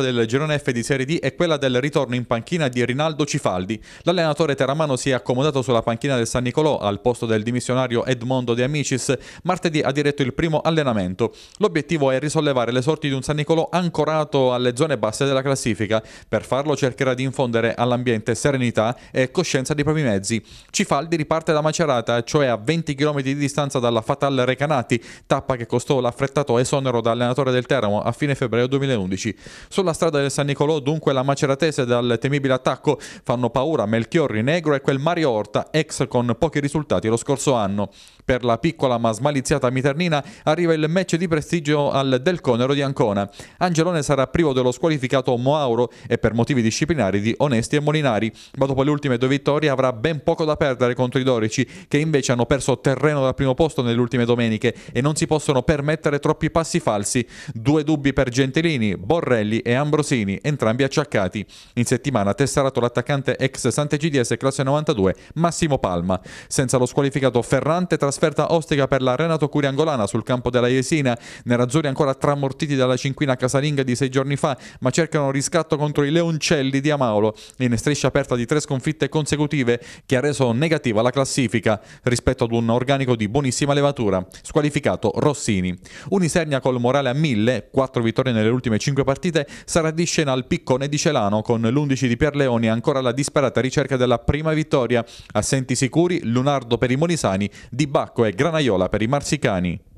del girone F di Serie D è quella del ritorno in panchina di Rinaldo Cifaldi. L'allenatore teramano si è accomodato sulla panchina del San Nicolò al posto del dimissionario Edmondo De Amicis. Martedì ha diretto il primo allenamento. L'obiettivo è risollevare le sorti di un San Nicolò ancorato alle zone basse della classifica. Per farlo cercherà di infondere all'ambiente serenità e coscienza dei propri mezzi. Cifaldi riparte da Macerata, cioè a 20 km di distanza dalla fatale Recanati, tappa che costò l'affrettato esonero da allenatore del Teramo a fine febbraio 2011. Su sulla strada del San Nicolò dunque la maceratese dal temibile attacco fanno paura Melchiorri Negro e quel Mario Orta, ex con pochi risultati lo scorso anno. Per la piccola ma smaliziata Miternina arriva il match di prestigio al Del Conero di Ancona. Angelone sarà privo dello squalificato Moauro e per motivi disciplinari di Onesti e Molinari, ma dopo le ultime due vittorie avrà ben poco da perdere contro i dorici che invece hanno perso terreno dal primo posto nelle ultime domeniche e non si possono permettere troppi passi falsi. Due dubbi per Gentilini, Borrelli e e Ambrosini, entrambi acciaccati. In settimana tesserato l'attaccante ex Sant'Egidiese classe 92 Massimo Palma. Senza lo squalificato Ferrante, trasferta ostica per la Renato Curiangolana sul campo della Jesina. Nerazzurri ancora tramortiti dalla cinquina casalinga di sei giorni fa, ma cercano riscatto contro i Leoncelli di Amaulo. in striscia aperta di tre sconfitte consecutive che ha reso negativa la classifica rispetto ad un organico di buonissima levatura, squalificato Rossini. Unisernia col morale a mille, quattro vittorie nelle ultime cinque partite, sarà di scena al piccone di Celano con l'11 di Pierleoni ancora alla disperata ricerca della prima vittoria. Assenti sicuri Lunardo per i Molisani, Di Bacco e Granaiola per i Marsicani.